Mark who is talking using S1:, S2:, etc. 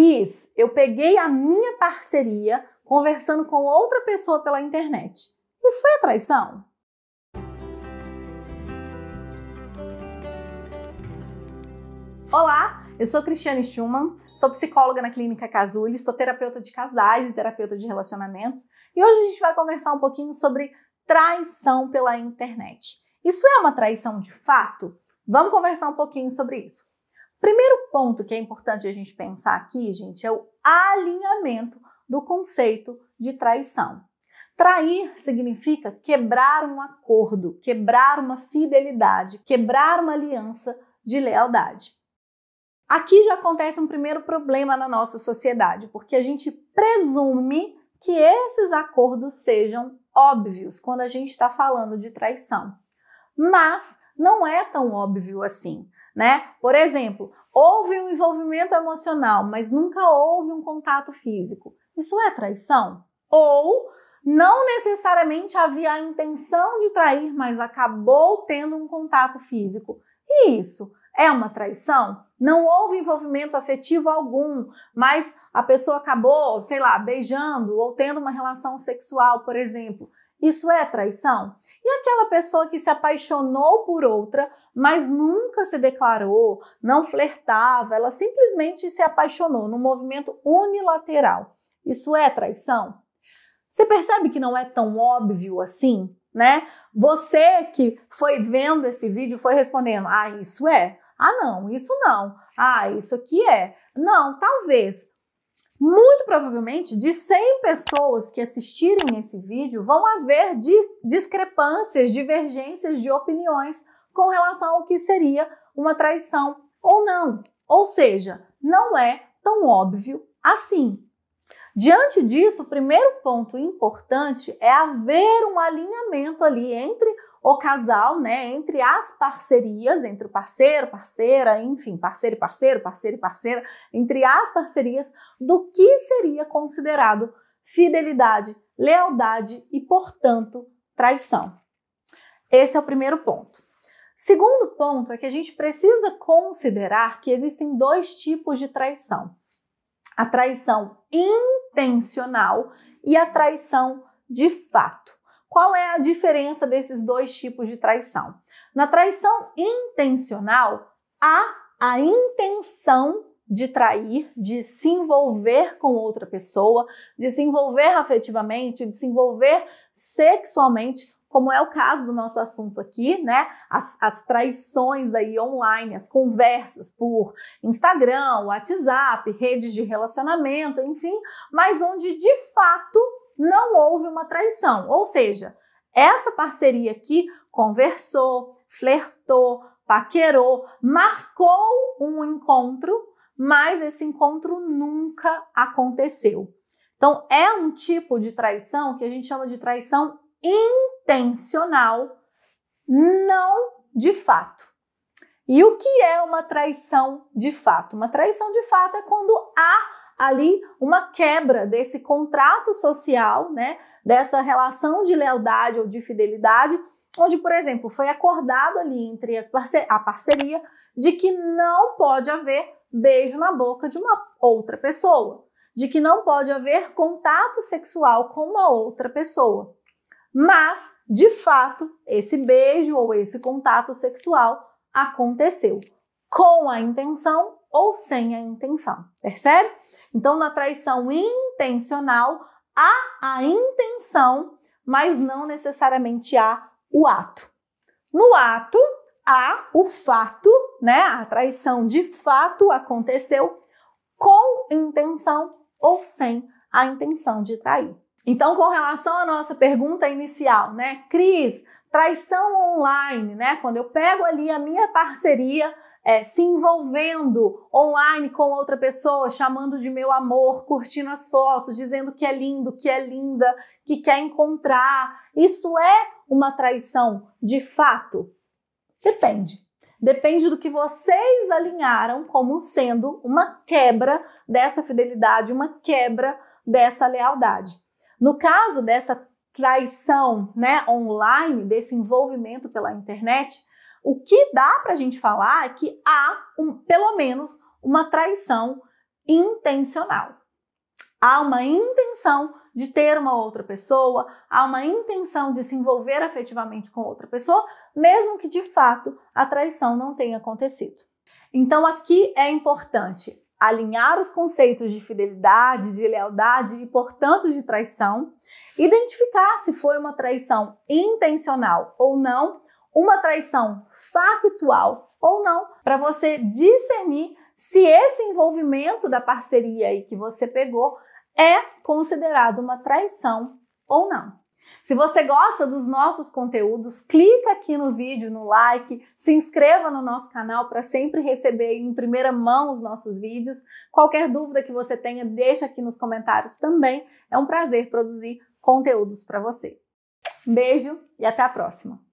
S1: Cris, eu peguei a minha parceria conversando com outra pessoa pela internet. Isso é traição? Olá, eu sou Cristiane Schumann, sou psicóloga na Clínica Casulli, sou terapeuta de casais e terapeuta de relacionamentos e hoje a gente vai conversar um pouquinho sobre traição pela internet. Isso é uma traição de fato? Vamos conversar um pouquinho sobre isso. Primeiro ponto que é importante a gente pensar aqui, gente, é o alinhamento do conceito de traição. Trair significa quebrar um acordo, quebrar uma fidelidade, quebrar uma aliança de lealdade. Aqui já acontece um primeiro problema na nossa sociedade, porque a gente presume que esses acordos sejam óbvios quando a gente está falando de traição. Mas não é tão óbvio assim né? Por exemplo, houve um envolvimento emocional, mas nunca houve um contato físico. Isso é traição? Ou não necessariamente havia a intenção de trair, mas acabou tendo um contato físico. E isso é uma traição? Não houve envolvimento afetivo algum, mas a pessoa acabou, sei lá, beijando ou tendo uma relação sexual, por exemplo. Isso é traição? E aquela pessoa que se apaixonou por outra, mas nunca se declarou, não flertava, ela simplesmente se apaixonou num movimento unilateral. Isso é traição? Você percebe que não é tão óbvio assim, né? Você que foi vendo esse vídeo foi respondendo: "Ah, isso é. Ah, não, isso não. Ah, isso aqui é. Não, talvez. Muito provavelmente, de 100 pessoas que assistirem esse vídeo, vão haver discrepâncias, divergências de opiniões com relação ao que seria uma traição ou não. Ou seja, não é tão óbvio assim. Diante disso, o primeiro ponto importante é haver um alinhamento ali entre o casal, né, entre as parcerias, entre o parceiro, parceira, enfim, parceiro e parceiro, parceiro e parceira, entre as parcerias do que seria considerado fidelidade, lealdade e, portanto, traição. Esse é o primeiro ponto. Segundo ponto é que a gente precisa considerar que existem dois tipos de traição: a traição intencional e a traição de fato. Qual é a diferença desses dois tipos de traição? Na traição intencional, há a intenção de trair, de se envolver com outra pessoa, de se envolver afetivamente, de se envolver sexualmente, como é o caso do nosso assunto aqui, né? As, as traições aí online, as conversas por Instagram, WhatsApp, redes de relacionamento, enfim, mas onde de fato não houve uma traição. Ou seja, essa parceria aqui conversou, flertou, paquerou, marcou um encontro, mas esse encontro nunca aconteceu. Então, é um tipo de traição que a gente chama de traição intencional, não de fato. E o que é uma traição de fato? Uma traição de fato é quando há ali uma quebra desse contrato social, né, dessa relação de lealdade ou de fidelidade, onde, por exemplo, foi acordado ali entre as parce a parceria de que não pode haver beijo na boca de uma outra pessoa, de que não pode haver contato sexual com uma outra pessoa. Mas, de fato, esse beijo ou esse contato sexual aconteceu com a intenção ou sem a intenção, percebe? Então, na traição intencional, há a intenção, mas não necessariamente há o ato. No ato, há o fato, né? A traição de fato aconteceu com intenção ou sem a intenção de trair. Então, com relação à nossa pergunta inicial, né, Cris, traição online, né? Quando eu pego ali a minha parceria é, se envolvendo online com outra pessoa, chamando de meu amor, curtindo as fotos, dizendo que é lindo, que é linda, que quer encontrar. Isso é uma traição de fato? Depende. Depende do que vocês alinharam como sendo uma quebra dessa fidelidade, uma quebra dessa lealdade. No caso dessa traição né, online, desse envolvimento pela internet, o que dá para a gente falar é que há, um, pelo menos, uma traição intencional. Há uma intenção de ter uma outra pessoa, há uma intenção de se envolver afetivamente com outra pessoa, mesmo que de fato a traição não tenha acontecido. Então aqui é importante alinhar os conceitos de fidelidade, de lealdade e, portanto, de traição, identificar se foi uma traição intencional ou não uma traição factual ou não, para você discernir se esse envolvimento da parceria aí que você pegou é considerado uma traição ou não. Se você gosta dos nossos conteúdos, clica aqui no vídeo, no like, se inscreva no nosso canal para sempre receber em primeira mão os nossos vídeos. Qualquer dúvida que você tenha, deixa aqui nos comentários também. É um prazer produzir conteúdos para você. Beijo e até a próxima!